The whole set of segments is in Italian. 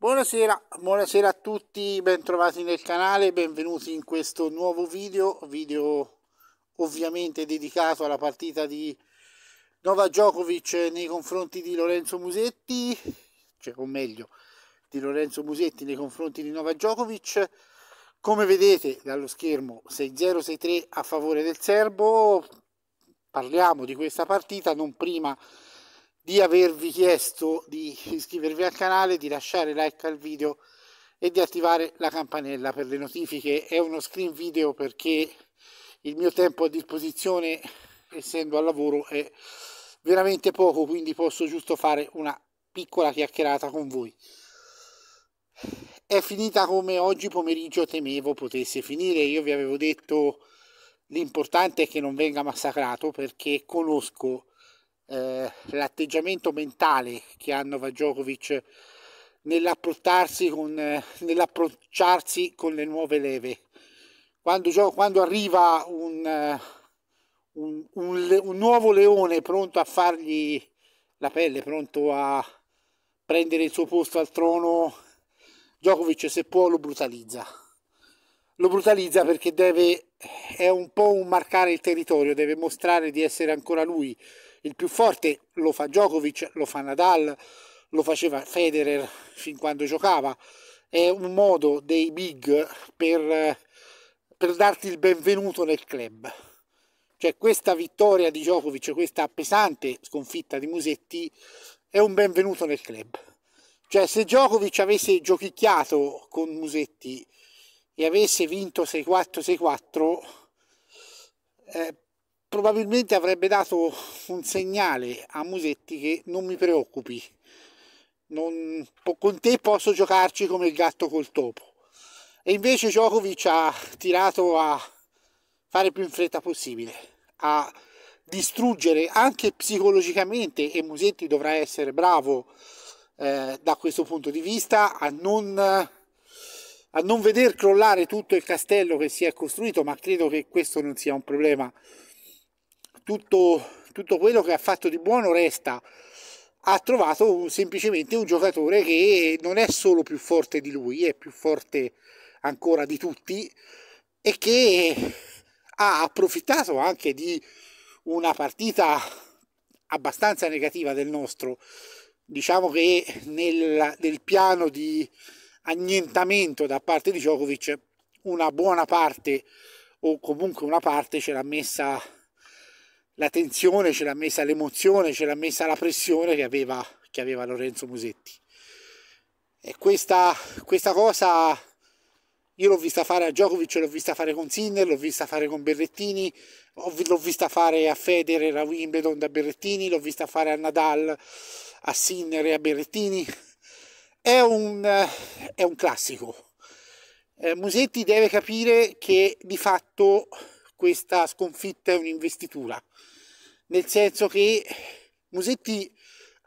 Buonasera, buonasera a tutti, bentrovati nel canale, benvenuti in questo nuovo video, video ovviamente dedicato alla partita di Nova Djokovic nei confronti di Lorenzo Musetti, cioè, o meglio, di Lorenzo Musetti nei confronti di Nova Djokovic. Come vedete dallo schermo 6-0-6-3 a favore del serbo, parliamo di questa partita, non prima di avervi chiesto di iscrivervi al canale, di lasciare like al video e di attivare la campanella per le notifiche. È uno screen video perché il mio tempo a disposizione, essendo al lavoro, è veramente poco, quindi posso giusto fare una piccola chiacchierata con voi. È finita come oggi pomeriggio temevo potesse finire, io vi avevo detto l'importante è che non venga massacrato perché conosco eh, l'atteggiamento mentale che hanno Vajokovic nell'approcciarsi con, eh, nell'approcciarsi con le nuove leve. Quando, quando arriva un, eh, un, un, un nuovo leone pronto a fargli la pelle, pronto a prendere il suo posto al trono, Djokovic se può lo brutalizza lo brutalizza perché deve, è un po' un marcare il territorio, deve mostrare di essere ancora lui il più forte, lo fa Djokovic, lo fa Nadal, lo faceva Federer fin quando giocava, è un modo dei big per, per darti il benvenuto nel club. Cioè questa vittoria di Djokovic, questa pesante sconfitta di Musetti è un benvenuto nel club. Cioè se Djokovic avesse giochicchiato con Musetti e avesse vinto 6-4-6-4 eh, probabilmente avrebbe dato un segnale a Musetti che non mi preoccupi non, con te posso giocarci come il gatto col topo e invece Djokovic ha tirato a fare più in fretta possibile a distruggere anche psicologicamente e Musetti dovrà essere bravo eh, da questo punto di vista a non a non veder crollare tutto il castello che si è costruito, ma credo che questo non sia un problema. Tutto, tutto quello che ha fatto di buono resta. Ha trovato un, semplicemente un giocatore che non è solo più forte di lui, è più forte ancora di tutti e che ha approfittato anche di una partita abbastanza negativa del nostro. Diciamo che nel, nel piano di annientamento da parte di Djokovic una buona parte o comunque una parte ce l'ha messa la tensione, ce l'ha messa l'emozione, ce l'ha messa la pressione che aveva, che aveva Lorenzo Musetti. E questa, questa cosa io l'ho vista fare a Djokovic, l'ho vista fare con Sinner, l'ho vista fare con Berrettini, l'ho vista fare a Federer, a Wimbledon da Berrettini, l'ho vista fare a Nadal, a Sinner e a Berrettini è un, eh, è un classico. Eh, Musetti deve capire che di fatto questa sconfitta è un'investitura, nel senso che Musetti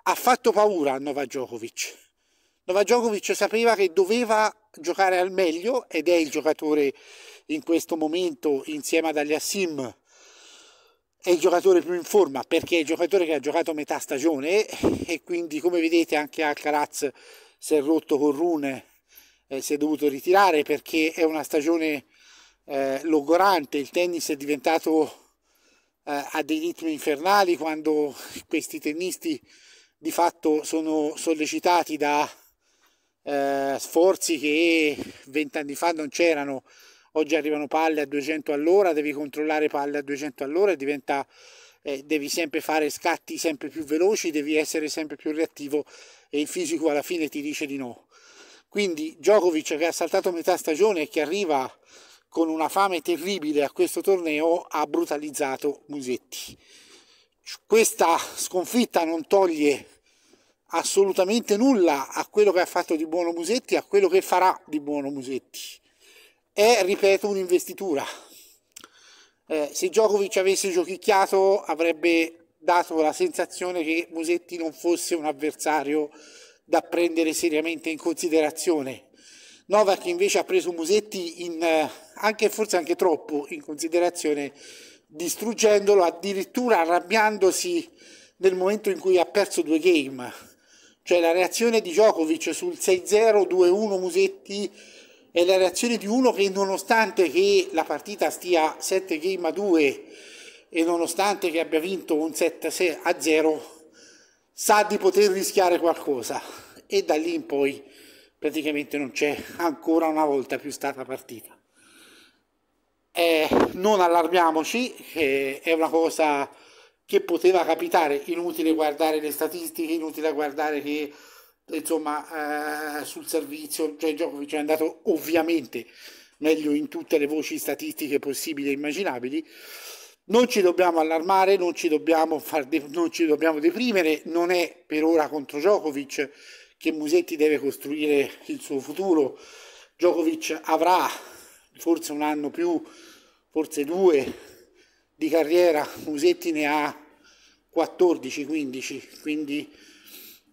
ha fatto paura a Nova Djokovic. Nova Djokovic sapeva che doveva giocare al meglio ed è il giocatore in questo momento insieme ad Aliassim è il giocatore più in forma perché è il giocatore che ha giocato metà stagione e quindi come vedete anche Alcaraz si è rotto con Rune, eh, si è dovuto ritirare perché è una stagione eh, logorante, il tennis è diventato eh, a dei ritmi infernali quando questi tennisti di fatto sono sollecitati da eh, sforzi che vent'anni fa non c'erano, oggi arrivano palle a 200 all'ora, devi controllare palle a 200 all'ora e diventa eh, devi sempre fare scatti sempre più veloci, devi essere sempre più reattivo e il fisico alla fine ti dice di no. Quindi Djokovic che ha saltato metà stagione e che arriva con una fame terribile a questo torneo ha brutalizzato Musetti. Questa sconfitta non toglie assolutamente nulla a quello che ha fatto di buono Musetti, a quello che farà di buono Musetti. È, ripeto, un'investitura. Eh, se Djokovic avesse giochicchiato avrebbe dato la sensazione che Musetti non fosse un avversario da prendere seriamente in considerazione. Novak invece ha preso Musetti in, eh, anche, forse anche troppo in considerazione, distruggendolo, addirittura arrabbiandosi nel momento in cui ha perso due game. Cioè la reazione di Djokovic sul 6-0, 2-1 Musetti è la reazione di uno che nonostante che la partita stia 7 game a 2 e nonostante che abbia vinto un 7 a 0 sa di poter rischiare qualcosa e da lì in poi praticamente non c'è ancora una volta più stata partita. Eh, non allarmiamoci, eh, è una cosa che poteva capitare, inutile guardare le statistiche, inutile guardare che insomma, eh, sul servizio, cioè Djokovic è andato ovviamente meglio in tutte le voci statistiche possibili e immaginabili. Non ci dobbiamo allarmare, non ci dobbiamo, far de- non ci dobbiamo deprimere, non è per ora contro Djokovic che Musetti deve costruire il suo futuro. Djokovic avrà forse un anno più, forse due di carriera, Musetti ne ha 14-15, quindi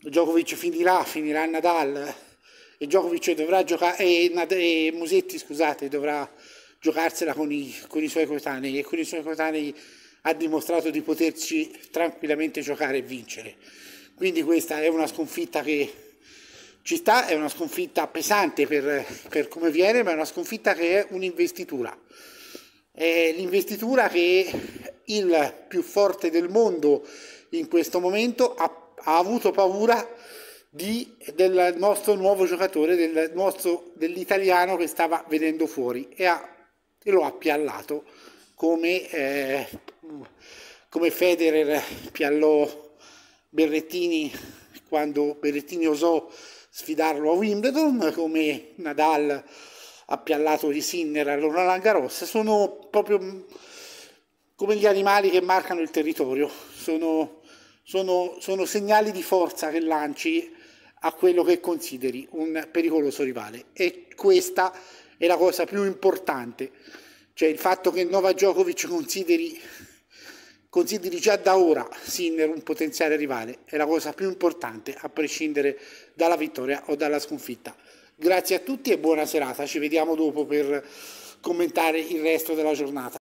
Djokovic finirà, finirà Nadal e Djokovic dovrà giocare e, Nad- e Musetti scusate dovrà giocarsela con i, con i suoi coetanei e con i suoi coetanei ha dimostrato di poterci tranquillamente giocare e vincere quindi questa è una sconfitta che ci sta, è una sconfitta pesante per, per come viene ma è una sconfitta che è un'investitura è l'investitura che il più forte del mondo in questo momento ha ha avuto paura di, del nostro nuovo giocatore, del nostro, dell'italiano che stava venendo fuori e, ha, e lo ha piallato come, eh, come Federer piallò Berrettini quando Berrettini osò sfidarlo a Wimbledon, come Nadal ha piallato di Sinner a Roland sono proprio mm, come gli animali che marcano il territorio, sono sono, sono segnali di forza che lanci a quello che consideri un pericoloso rivale e questa è la cosa più importante cioè il fatto che Nova Djokovic consideri, consideri già da ora Sinner un potenziale rivale è la cosa più importante a prescindere dalla vittoria o dalla sconfitta grazie a tutti e buona serata ci vediamo dopo per commentare il resto della giornata